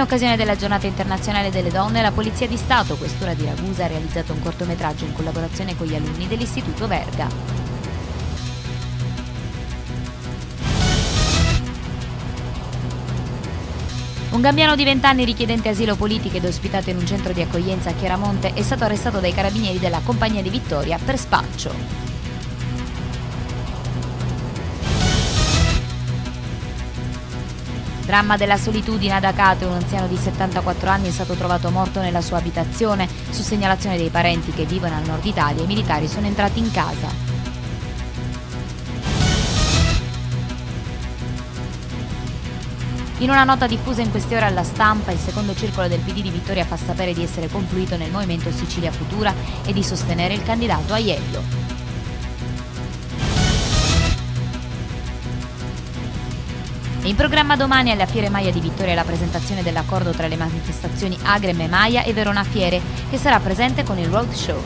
In occasione della giornata internazionale delle donne, la Polizia di Stato, Questura di Ragusa, ha realizzato un cortometraggio in collaborazione con gli alunni dell'Istituto Verga. Un gambiano di 20 anni richiedente asilo politico ed ospitato in un centro di accoglienza a Chiaramonte è stato arrestato dai carabinieri della compagnia di Vittoria per spaccio. Dramma della solitudine ad Acate, un anziano di 74 anni è stato trovato morto nella sua abitazione su segnalazione dei parenti che vivono al nord Italia i militari sono entrati in casa. In una nota diffusa in queste ore alla stampa, il secondo circolo del PD di Vittoria fa sapere di essere confluito nel movimento Sicilia Futura e di sostenere il candidato Aiello. In programma domani alla Fiere Maia di Vittoria la presentazione dell'accordo tra le manifestazioni Agreme Maia e Verona Fiere, che sarà presente con il road show.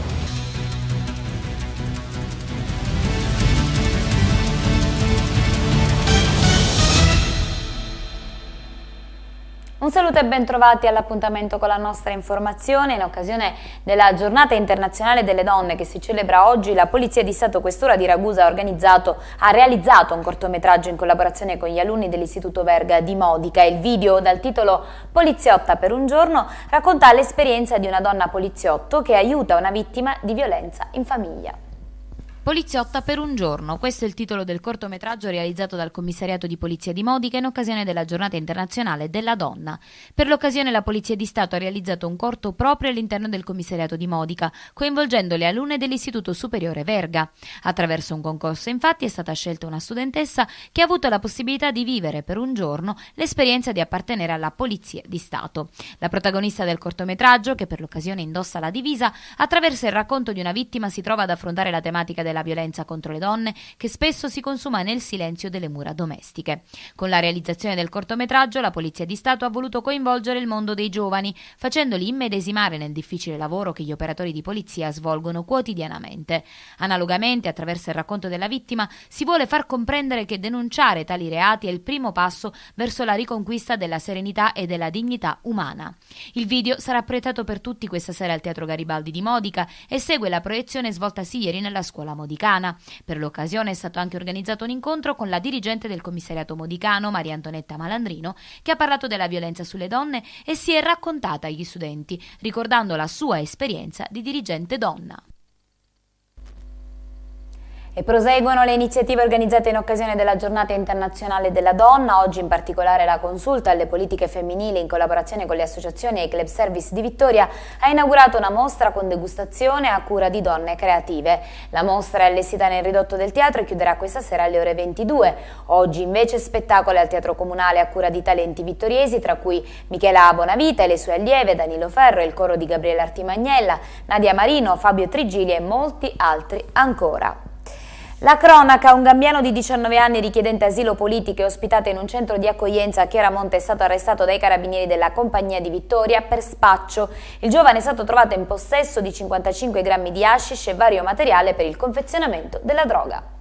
saluto e bentrovati all'appuntamento con la nostra informazione. In occasione della giornata internazionale delle donne che si celebra oggi, la Polizia di Stato Questura di Ragusa ha, ha realizzato un cortometraggio in collaborazione con gli alunni dell'Istituto Verga di Modica. Il video dal titolo Poliziotta per un giorno racconta l'esperienza di una donna poliziotto che aiuta una vittima di violenza in famiglia. Poliziotta per un giorno, questo è il titolo del cortometraggio realizzato dal commissariato di polizia di Modica in occasione della giornata internazionale della donna. Per l'occasione la Polizia di Stato ha realizzato un corto proprio all'interno del commissariato di Modica, coinvolgendo le alunne dell'Istituto Superiore Verga. Attraverso un concorso infatti è stata scelta una studentessa che ha avuto la possibilità di vivere per un giorno l'esperienza di appartenere alla Polizia di Stato. La protagonista del cortometraggio, che per l'occasione indossa la divisa, attraverso il racconto di una vittima si trova ad affrontare la tematica della la violenza contro le donne che spesso si consuma nel silenzio delle mura domestiche. Con la realizzazione del cortometraggio la Polizia di Stato ha voluto coinvolgere il mondo dei giovani, facendoli immedesimare nel difficile lavoro che gli operatori di polizia svolgono quotidianamente. Analogamente, attraverso il racconto della vittima, si vuole far comprendere che denunciare tali reati è il primo passo verso la riconquista della serenità e della dignità umana. Il video sarà apprezzato per tutti questa sera al Teatro Garibaldi di Modica e segue la proiezione svoltasi ieri nella scuola Modena. Modicana. Per l'occasione è stato anche organizzato un incontro con la dirigente del commissariato modicano, Maria Antonetta Malandrino, che ha parlato della violenza sulle donne e si è raccontata agli studenti, ricordando la sua esperienza di dirigente donna. E proseguono le iniziative organizzate in occasione della giornata internazionale della donna, oggi in particolare la consulta alle politiche femminili in collaborazione con le associazioni e i club service di Vittoria ha inaugurato una mostra con degustazione a cura di donne creative. La mostra è allestita nel ridotto del teatro e chiuderà questa sera alle ore 22. Oggi invece spettacoli al teatro comunale a cura di talenti vittoriesi tra cui Michela Bonavita e le sue allieve, Danilo Ferro e il coro di Gabriele Artimagnella, Nadia Marino, Fabio Trigili e molti altri ancora. La cronaca, un gambiano di 19 anni richiedente asilo politico e ospitato in un centro di accoglienza a Chiaramonte è stato arrestato dai carabinieri della compagnia di Vittoria per spaccio. Il giovane è stato trovato in possesso di 55 grammi di hashish e vario materiale per il confezionamento della droga.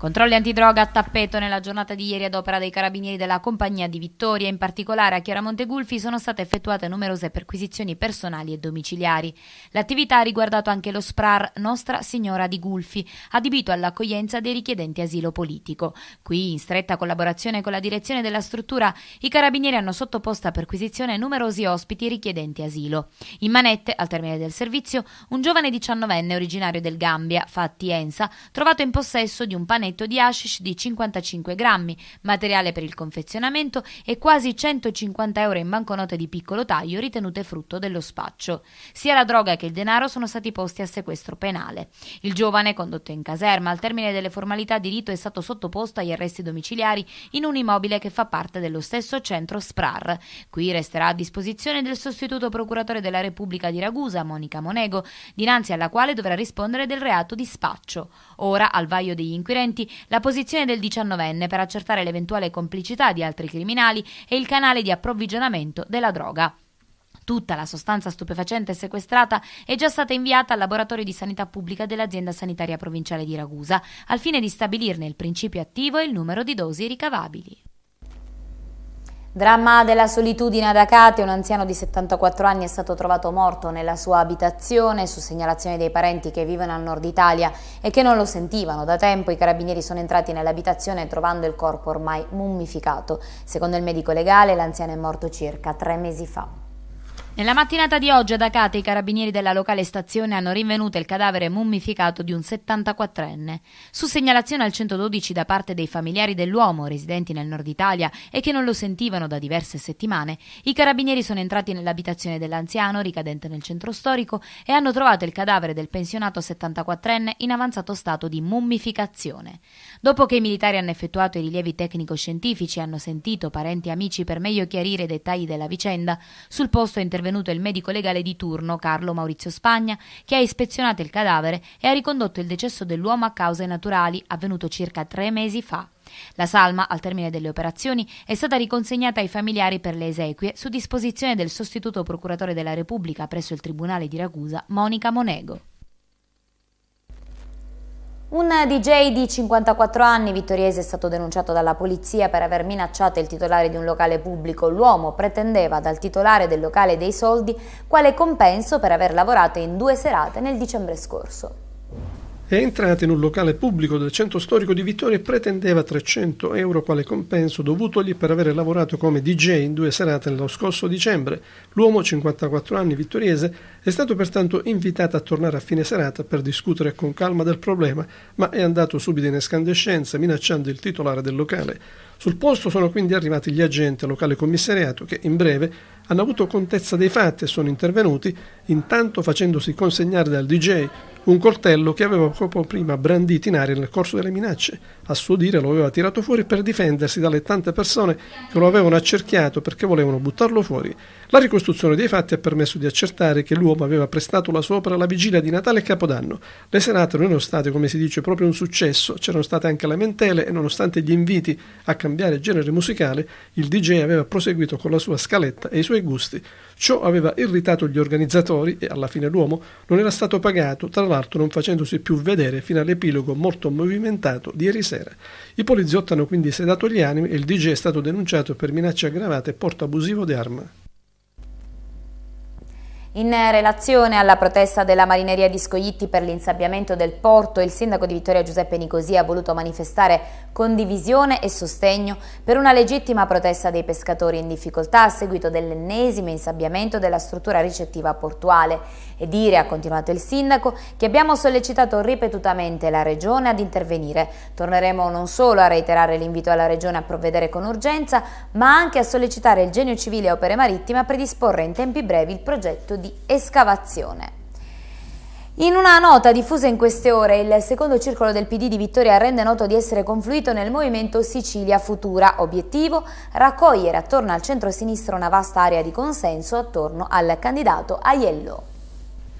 Controlli antidroga a tappeto nella giornata di ieri ad opera dei carabinieri della compagnia di Vittoria, in particolare a Chiaramonte Gulfi sono state effettuate numerose perquisizioni personali e domiciliari. L'attività ha riguardato anche lo SPRAR Nostra Signora di Gulfi, adibito all'accoglienza dei richiedenti asilo politico. Qui, in stretta collaborazione con la direzione della struttura, i carabinieri hanno sottoposto a perquisizione numerosi ospiti richiedenti asilo. In manette, al termine del servizio, un giovane diciannovenne originario del Gambia, fatti ENSA, trovato in possesso di un panetto granito di hashish di 55 grammi, materiale per il confezionamento e quasi 150 euro in banconote di piccolo taglio ritenute frutto dello spaccio. Sia la droga che il denaro sono stati posti a sequestro penale. Il giovane, condotto in caserma, al termine delle formalità di rito è stato sottoposto agli arresti domiciliari in un immobile che fa parte dello stesso centro SPRAR. Qui resterà a disposizione del sostituto procuratore della Repubblica di Ragusa, Monica Monego, dinanzi alla quale dovrà rispondere del reato di spaccio. Ora, al vaio degli inquirenti, Uniti la posizione del 19enne per accertare l'eventuale complicità di altri criminali e il canale di approvvigionamento della droga. Tutta la sostanza stupefacente sequestrata è già stata inviata al laboratorio di sanità pubblica dell'azienda sanitaria provinciale di Ragusa, al fine di stabilirne il principio attivo e il numero di dosi ricavabili. Dramma della solitudine ad Acate, un anziano di 74 anni è stato trovato morto nella sua abitazione su segnalazione dei parenti che vivono al nord Italia e che non lo sentivano. Da tempo i carabinieri sono entrati nell'abitazione trovando il corpo ormai mummificato. Secondo il medico legale l'anziano è morto circa tre mesi fa. Nella mattinata di oggi ad Acate i carabinieri della locale stazione hanno rinvenuto il cadavere mummificato di un 74enne. Su segnalazione al 112 da parte dei familiari dell'uomo residenti nel nord Italia e che non lo sentivano da diverse settimane, i carabinieri sono entrati nell'abitazione dell'anziano ricadente nel centro storico e hanno trovato il cadavere del pensionato 74enne in avanzato stato di mummificazione. Dopo che i militari hanno effettuato i rilievi tecnico-scientifici e hanno sentito parenti e amici per meglio chiarire i dettagli della vicenda, sul posto è intervenuto intervenuto il medico legale di turno, Carlo Maurizio Spagna, che ha ispezionato il cadavere e ha ricondotto il decesso dell'uomo a cause naturali, avvenuto circa tre mesi fa. La salma, al termine delle operazioni, è stata riconsegnata ai familiari per le esequie su disposizione del sostituto procuratore della Repubblica presso il Tribunale di Ragusa, Monica Monego. Un DJ di 54 anni vittoriese è stato denunciato dalla polizia per aver minacciato il titolare di un locale pubblico. L'uomo pretendeva dal titolare del locale dei soldi quale compenso per aver lavorato in due serate nel dicembre scorso è entrata in un locale pubblico del centro storico di Vittoria e pretendeva 300 euro quale compenso dovutogli per aver lavorato come DJ in due serate nello scorso dicembre. L'uomo, 54 anni, vittoriese, è stato pertanto invitato a tornare a fine serata per discutere con calma del problema, ma è andato subito in escandescenza minacciando il titolare del locale. Sul posto sono quindi arrivati gli agenti al locale commissariato che in breve hanno avuto contezza dei fatti e sono intervenuti, intanto facendosi consegnare dal DJ un coltello che aveva poco prima brandito in aria nel corso delle minacce. A suo dire lo aveva tirato fuori per difendersi dalle tante persone che lo avevano accerchiato perché volevano buttarlo fuori la ricostruzione dei fatti ha permesso di accertare che l'uomo aveva prestato la sua opera alla vigilia di Natale e Capodanno. Le serate non erano state, come si dice, proprio un successo, c'erano state anche lamentele e nonostante gli inviti a cambiare genere musicale, il DJ aveva proseguito con la sua scaletta e i suoi gusti. Ciò aveva irritato gli organizzatori e alla fine l'uomo non era stato pagato, tra l'altro non facendosi più vedere fino all'epilogo molto movimentato di ieri sera. I poliziotti hanno quindi sedato gli animi e il DJ è stato denunciato per minacce aggravate e porto abusivo di arma. In relazione alla protesta della marineria di Scoglitti per l'insabbiamento del porto, il sindaco di Vittoria Giuseppe Nicosia ha voluto manifestare condivisione e sostegno per una legittima protesta dei pescatori in difficoltà a seguito dell'ennesimo insabbiamento della struttura ricettiva portuale e dire, ha continuato il sindaco, che abbiamo sollecitato ripetutamente la Regione ad intervenire. Torneremo non solo a reiterare l'invito alla Regione a provvedere con urgenza, ma anche a sollecitare il genio civile e opere marittime a predisporre in tempi brevi il progetto di di escavazione. In una nota diffusa in queste ore, il secondo circolo del PD di Vittoria rende noto di essere confluito nel movimento Sicilia Futura. Obiettivo? Raccogliere attorno al centro-sinistra una vasta area di consenso attorno al candidato Aiello.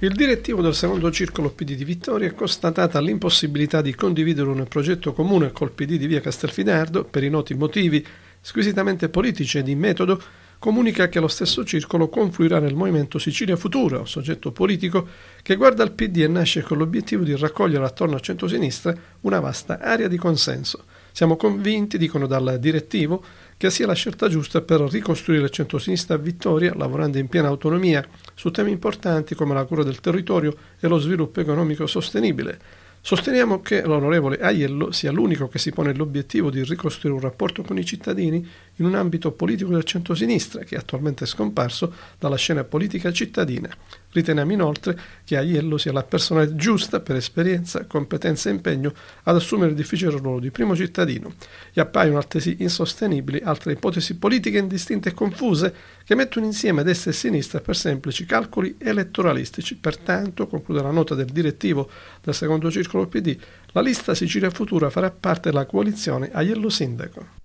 Il direttivo del secondo circolo PD di Vittoria ha constatata l'impossibilità di condividere un progetto comune col PD di via Castelfidardo per i noti motivi squisitamente politici e di metodo comunica che lo stesso circolo confluirà nel movimento Sicilia Futura, un soggetto politico che guarda al PD e nasce con l'obiettivo di raccogliere attorno al centrosinistra una vasta area di consenso. Siamo convinti, dicono dal direttivo, che sia la scelta giusta per ricostruire il centrosinistra a Vittoria, lavorando in piena autonomia su temi importanti come la cura del territorio e lo sviluppo economico sostenibile. Sosteniamo che l'onorevole Aiello sia l'unico che si pone l'obiettivo di ricostruire un rapporto con i cittadini in un ambito politico del centrosinistra che è attualmente scomparso dalla scena politica cittadina. Riteniamo inoltre che Aiello sia la persona giusta per esperienza, competenza e impegno ad assumere il difficile ruolo di primo cittadino e appaiono altresì insostenibili altre ipotesi politiche indistinte e confuse che mettono insieme destra e sinistra per semplici calcoli elettoralistici. Pertanto, conclude la nota del direttivo del secondo circolo PD, la lista Sicilia Futura farà parte della coalizione Aiello Sindaco.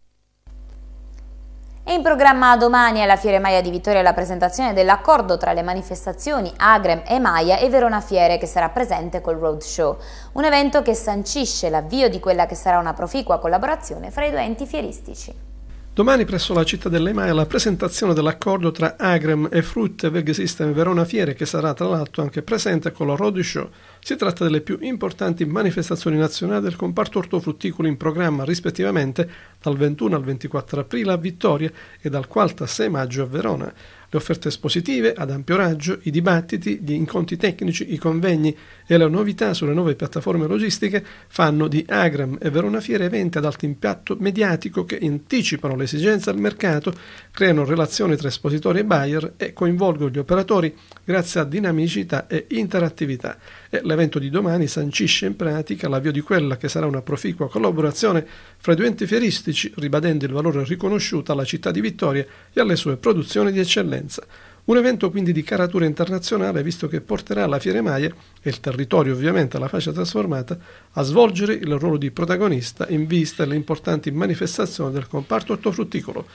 È in programma domani alla Fiere Maia di Vittoria la presentazione dell'accordo tra le manifestazioni Agrem e Maia e Verona Fiere che sarà presente col Roadshow, un evento che sancisce l'avvio di quella che sarà una proficua collaborazione fra i due enti fieristici. Domani presso la cittadella Emaia la presentazione dell'accordo tra Agrem e Frutte Vegesystem Verona Fiere che sarà tra l'altro anche presente con la Rodi Show. Si tratta delle più importanti manifestazioni nazionali del comparto ortofrutticolo in programma rispettivamente dal 21 al 24 aprile a Vittoria e dal 4 al 6 maggio a Verona le offerte espositive ad ampio raggio, i dibattiti, gli incontri tecnici, i convegni e la novità sulle nuove piattaforme logistiche fanno di Agram e Verona Fiera eventi ad alto impatto mediatico che anticipano le esigenze del mercato creano relazioni tra espositori e buyer e coinvolgono gli operatori grazie a dinamicità e interattività. E l'evento di domani sancisce in pratica l'avvio di quella che sarà una proficua collaborazione fra i due enti fieristici, ribadendo il valore riconosciuto alla città di Vittoria e alle sue produzioni di eccellenza. Un evento quindi di caratura internazionale, visto che porterà la Fiere Maie, e il territorio ovviamente alla fascia trasformata, a svolgere il ruolo di protagonista in vista delle importanti manifestazioni del comparto ortofrutticolo.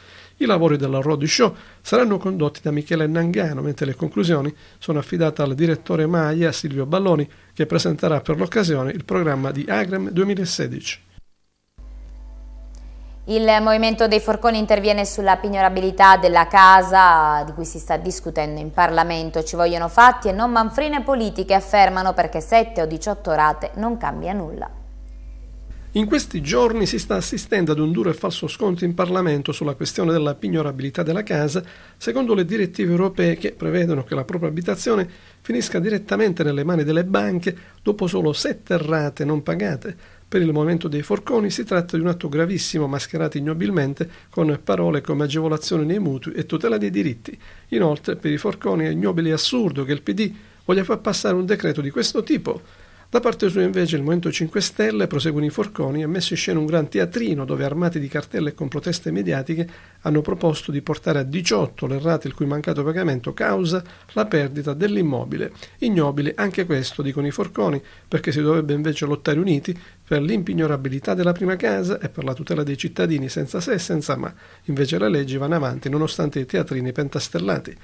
I lavori della Show saranno condotti da Michele Nangano, mentre le conclusioni sono affidate al direttore Maia Silvio Balloni, che presenterà per l'occasione il programma di Agrem 2016. Il Movimento dei Forconi interviene sulla pignorabilità della casa di cui si sta discutendo in Parlamento. Ci vogliono fatti e non manfrine politiche, affermano perché 7 o 18 rate non cambia nulla. In questi giorni si sta assistendo ad un duro e falso scontro in Parlamento sulla questione della pignorabilità della casa, secondo le direttive europee che prevedono che la propria abitazione finisca direttamente nelle mani delle banche dopo solo sette rate non pagate. Per il momento dei forconi si tratta di un atto gravissimo mascherato ignobilmente con parole come agevolazione nei mutui e tutela dei diritti. Inoltre, per i forconi è ignobile e assurdo che il PD voglia far passare un decreto di questo tipo da parte sua invece il Movimento 5 Stelle, proseguono i forconi, ha messo in scena un gran teatrino dove armati di cartelle e con proteste mediatiche hanno proposto di portare a 18 le rate il cui mancato pagamento causa la perdita dell'immobile. Ignobile anche questo, dicono i forconi, perché si dovrebbe invece lottare uniti per l'impignorabilità della prima casa e per la tutela dei cittadini senza se e senza ma. Invece le leggi vanno avanti nonostante i teatrini pentastellati.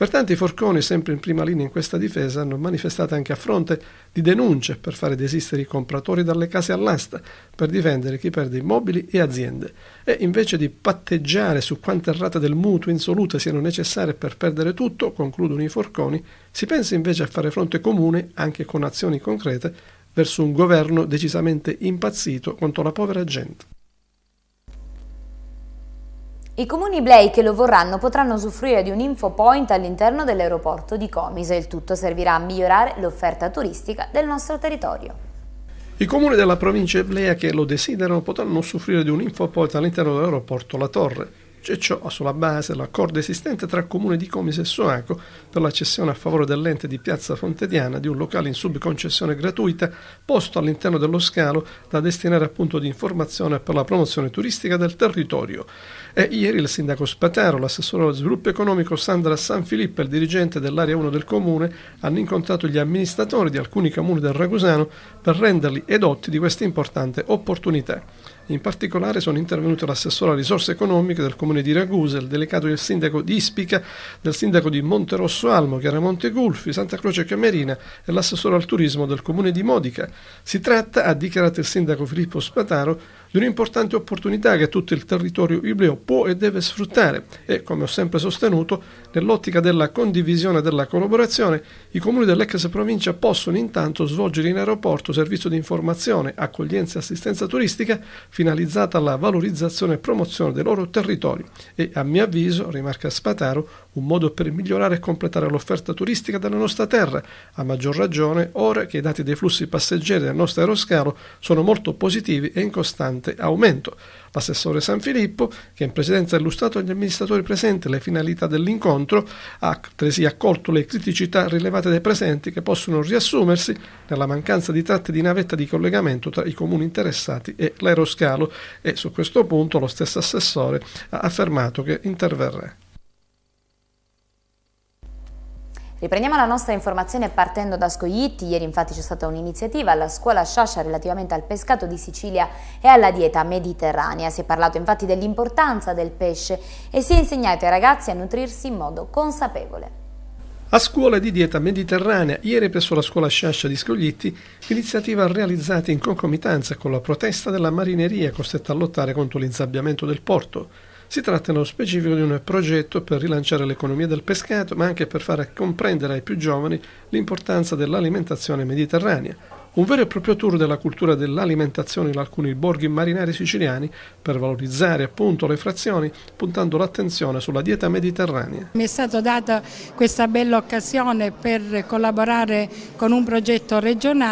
Pertanto i forconi, sempre in prima linea in questa difesa, hanno manifestato anche a fronte di denunce per fare desistere i compratori dalle case all'asta, per difendere chi perde immobili e aziende. E invece di patteggiare su quante rate del mutuo insolute siano necessarie per perdere tutto, concludono i forconi, si pensa invece a fare fronte comune, anche con azioni concrete, verso un governo decisamente impazzito contro la povera gente. I comuni Blei che lo vorranno potranno usufruire di un infopoint all'interno dell'aeroporto di Comise. Il tutto servirà a migliorare l'offerta turistica del nostro territorio. I comuni della provincia Eblea che lo desiderano potranno usufruire di un infopoint all'interno dell'aeroporto La Torre, C'è ciò sulla base dell'accordo esistente tra Comune di Comise e Soaco per la cessione a favore dell'ente di Piazza Fontediana di un locale in subconcessione gratuita posto all'interno dello scalo da destinare a punto di informazione per la promozione turistica del territorio. E ieri il sindaco Spataro, l'assessore allo sviluppo economico Sandra Sanfilippo e il dirigente dell'area 1 del comune hanno incontrato gli amministratori di alcuni comuni del Ragusano per renderli edotti di questa importante opportunità. In particolare sono intervenuti l'assessore alle risorse economiche del comune di Ragusa, il delegato del sindaco di Ispica, del sindaco di Monterosso Almo, Chiaramonte Gulfi, Santa Croce Camerina e l'assessore al turismo del comune di Modica. Si tratta, ha dichiarato il sindaco Filippo Spataro, di un'importante opportunità che tutto il territorio ibleo può e deve sfruttare e, come ho sempre sostenuto, nell'ottica della condivisione e della collaborazione, i comuni dell'ex provincia possono intanto svolgere in aeroporto servizio di informazione, accoglienza e assistenza turistica finalizzata alla valorizzazione e promozione dei loro territori e, a mio avviso, rimarca Spataro, un modo per migliorare e completare l'offerta turistica della nostra terra, a maggior ragione ora che i dati dei flussi passeggeri del nostro aeroscalo sono molto positivi e in costante evidente aumento. L'assessore San Filippo, che in precedenza ha illustrato agli amministratori presenti le finalità dell'incontro, ha altresì accolto le criticità rilevate dai presenti che possono riassumersi nella mancanza di tratte di navetta di collegamento tra i comuni interessati e l'aeroscalo e su questo punto lo stesso assessore ha affermato che interverrà. Riprendiamo la nostra informazione partendo da Scoglitti, ieri infatti c'è stata un'iniziativa alla scuola Sciascia relativamente al pescato di Sicilia e alla dieta mediterranea, si è parlato infatti dell'importanza del pesce e si è insegnato ai ragazzi a nutrirsi in modo consapevole. A scuola di dieta mediterranea, ieri presso la scuola Sciascia di Scoglitti, l'iniziativa realizzata in concomitanza con la protesta della marineria costretta a lottare contro l'insabbiamento del porto. Si tratta nello specifico di un progetto per rilanciare l'economia del pescato, ma anche per far comprendere ai più giovani l'importanza dell'alimentazione mediterranea un vero e proprio tour della cultura dell'alimentazione in alcuni borghi marinari siciliani per valorizzare appunto le frazioni puntando l'attenzione sulla dieta mediterranea. Mi è stata data questa bella occasione per collaborare con un progetto regionale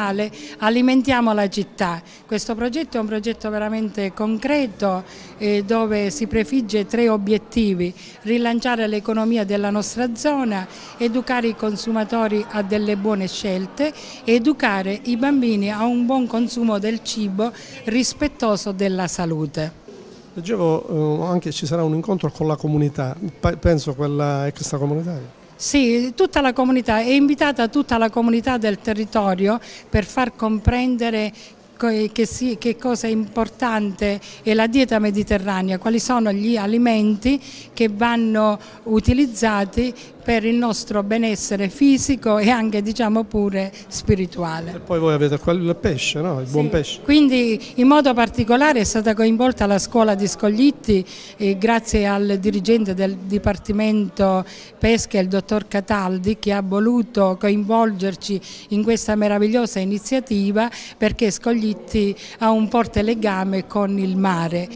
Alimentiamo la città. Questo progetto è un progetto veramente concreto eh, dove si prefigge tre obiettivi, rilanciare l'economia della nostra zona, educare i consumatori a delle buone scelte, educare i bambini bambini a un buon consumo del cibo rispettoso della salute. Leggevo eh, anche ci sarà un incontro con la comunità, penso quella extracomunitaria. Sì, tutta la comunità, è invitata tutta la comunità del territorio per far comprendere che, si, che, cosa è importante è la dieta mediterranea, quali sono gli alimenti che vanno utilizzati per il nostro benessere fisico e anche diciamo pure spirituale. E poi voi avete quel pesce, no? il sì. buon pesce. Quindi in modo particolare è stata coinvolta la scuola di Scoglitti eh, grazie al dirigente del Dipartimento Pesca, il dottor Cataldi, che ha voluto coinvolgerci in questa meravigliosa iniziativa perché Scoglitti ha un forte legame con il mare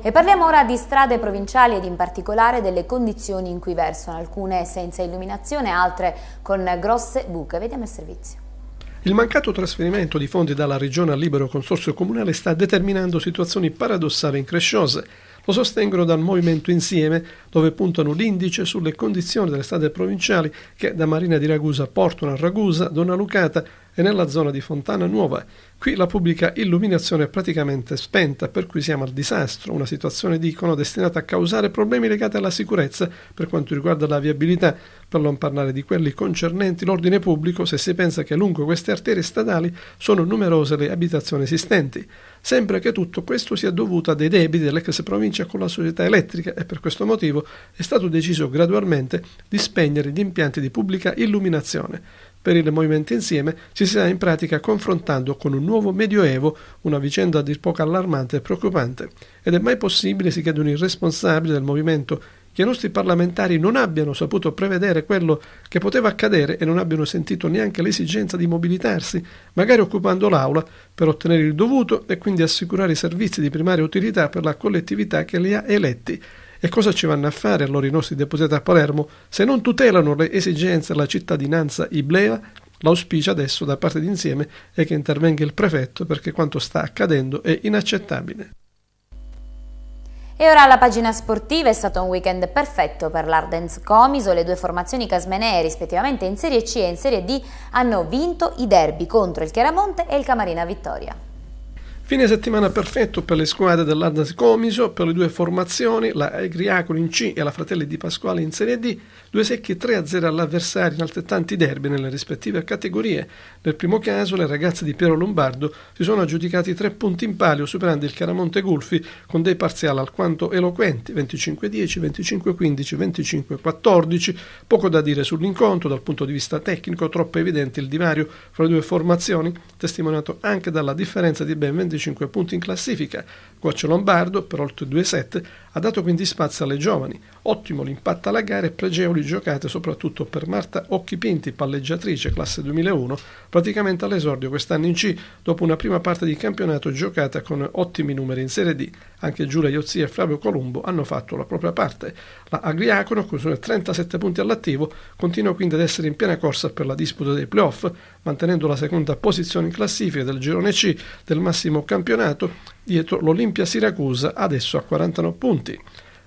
e parliamo ora di strade provinciali ed in particolare delle condizioni in cui versano, alcune senza illuminazione, altre con grosse buche. Vediamo il servizio. Il mancato trasferimento di fondi dalla regione al libero consorzio comunale sta determinando situazioni paradossali e incresciose. Lo sostengono dal Movimento Insieme, dove puntano l'indice sulle condizioni delle strade provinciali che da Marina di Ragusa portano a Ragusa, Donna Lucata, e nella zona di Fontana Nuova. Qui la pubblica illuminazione è praticamente spenta, per cui siamo al disastro, una situazione dicono destinata a causare problemi legati alla sicurezza per quanto riguarda la viabilità, per non parlare di quelli concernenti l'ordine pubblico se si pensa che lungo queste arterie stradali sono numerose le abitazioni esistenti. Sembra che tutto questo sia dovuto a dei debiti dell'ex provincia con la società elettrica e per questo motivo è stato deciso gradualmente di spegnere gli impianti di pubblica illuminazione per il Movimento Insieme ci si sta in pratica confrontando con un nuovo Medioevo, una vicenda a dir poco allarmante e preoccupante. Ed è mai possibile, si chiede un irresponsabile del movimento, che i nostri parlamentari non abbiano saputo prevedere quello che poteva accadere e non abbiano sentito neanche l'esigenza di mobilitarsi, magari occupando l'aula, per ottenere il dovuto e quindi assicurare i servizi di primaria utilità per la collettività che li ha eletti. E cosa ci vanno a fare allora i nostri deputati a Palermo se non tutelano le esigenze della cittadinanza iblea? L'auspicio adesso da parte di Insieme è che intervenga il prefetto perché quanto sta accadendo è inaccettabile. E ora alla pagina sportiva è stato un weekend perfetto per l'Ardens Comiso, le due formazioni casmenee rispettivamente in Serie C e in Serie D hanno vinto i derby contro il Chiaramonte e il Camarina Vittoria. Fine settimana perfetto per le squadre dell'Adnas Comiso, per le due formazioni, la Griacoli in C e la Fratelli di Pasquale in Serie D, due secchi 3-0 all'avversario in altrettanti derby nelle rispettive categorie. Nel primo caso le ragazze di Piero Lombardo si sono aggiudicati tre punti in palio superando il Caramonte Gulfi con dei parziali alquanto eloquenti 25-10, 25-15, 25-14. Poco da dire sull'incontro, dal punto di vista tecnico troppo evidente il divario fra le due formazioni, testimoniato anche dalla differenza di ben 25 25 punti in classifica. Guaccio Lombardo, per oltre 2 7 ha dato quindi spazio alle giovani. Ottimo l'impatto alla gara e pregevoli giocate soprattutto per Marta Occhipinti, palleggiatrice classe 2001, praticamente all'esordio quest'anno in C, dopo una prima parte di campionato giocata con ottimi numeri in Serie D. Anche Giulia Iozzi e Flavio Colombo hanno fatto la propria parte. La Agriacono, con solo 37 punti all'attivo, continua quindi ad essere in piena corsa per la disputa dei playoff, mantenendo la seconda posizione in classifica del girone C del massimo campionato, dietro l'Olimpia Siracusa, adesso a 49 punti.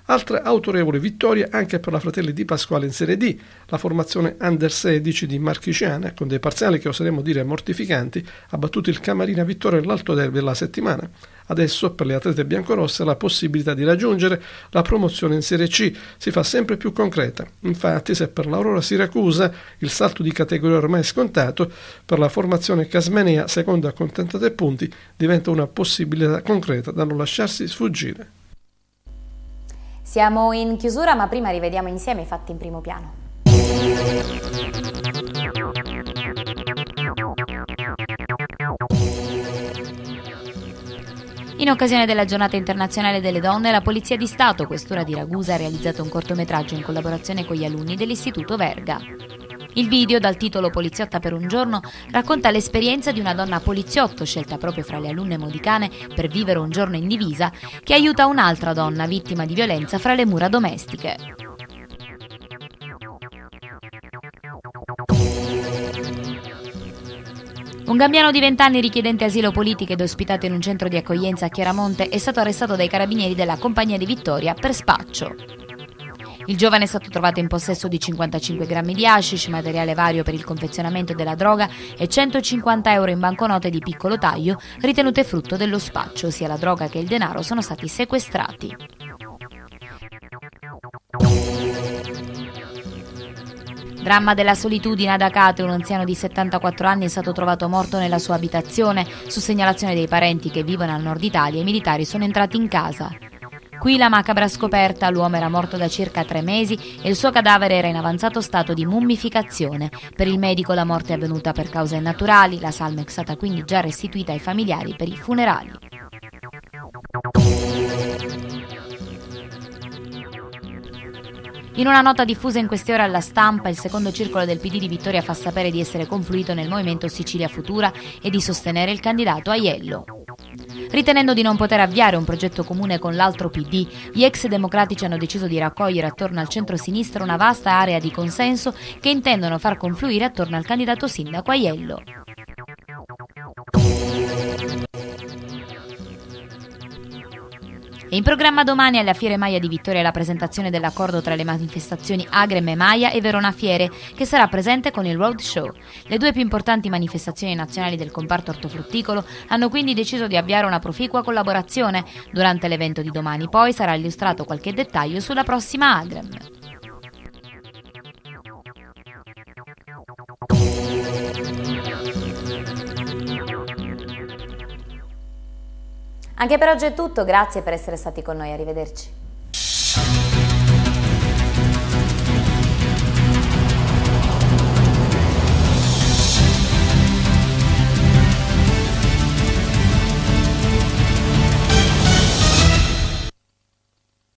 Altra autorevole vittoria anche per la Fratelli di Pasquale in Serie D, la formazione under 16 di Marchiciana, con dei parziali che oseremmo dire mortificanti, ha battuto il Camarina Vittorio all'alto derby della settimana. Adesso per le atlete biancorosse la possibilità di raggiungere la promozione in Serie C si fa sempre più concreta. Infatti, se per l'Aurora Siracusa il salto di categoria ormai è scontato, per la formazione Casmenea, seconda con 33 punti, diventa una possibilità concreta da non lasciarsi sfuggire. Siamo in chiusura, ma prima rivediamo insieme i fatti in primo piano. In occasione della giornata internazionale delle donne, la Polizia di Stato, Questura di Ragusa, ha realizzato un cortometraggio in collaborazione con gli alunni dell'Istituto Verga. Il video, dal titolo Poliziotta per un giorno, racconta l'esperienza di una donna poliziotto scelta proprio fra le alunne modicane per vivere un giorno in divisa, che aiuta un'altra donna vittima di violenza fra le mura domestiche. Un gambiano di 20 anni richiedente asilo politico ed ospitato in un centro di accoglienza a Chiaramonte è stato arrestato dai carabinieri della Compagnia di Vittoria per spaccio. Il giovane è stato trovato in possesso di 55 grammi di hashish, materiale vario per il confezionamento della droga e 150 euro in banconote di piccolo taglio ritenute frutto dello spaccio. Sia la droga che il denaro sono stati sequestrati. Dramma della solitudine ad Acate, un anziano di 74 anni è stato trovato morto nella sua abitazione su segnalazione dei parenti che vivono al nord Italia i militari sono entrati in casa. Qui la macabra scoperta, l'uomo era morto da circa tre mesi e il suo cadavere era in avanzato stato di mummificazione. Per il medico la morte è avvenuta per cause naturali, la salma è stata quindi già restituita ai familiari per i funerali. In una nota diffusa in queste ore alla stampa, il secondo circolo del PD di Vittoria fa sapere di essere confluito nel movimento Sicilia Futura e di sostenere il candidato Aiello. Ritenendo di non poter avviare un progetto comune con l'altro PD, gli ex democratici hanno deciso di raccogliere attorno al centro-sinistra una vasta area di consenso che intendono far confluire attorno al candidato sindaco Aiello. E in programma domani alla Fiere Maia di Vittoria la presentazione dell'accordo tra le manifestazioni Agrem e Maia e Verona Fiere, che sarà presente con il Road Show. Le due più importanti manifestazioni nazionali del comparto ortofrutticolo hanno quindi deciso di avviare una proficua collaborazione. Durante l'evento di domani poi sarà illustrato qualche dettaglio sulla prossima Agrem. Anche per oggi è tutto, grazie per essere stati con noi, arrivederci.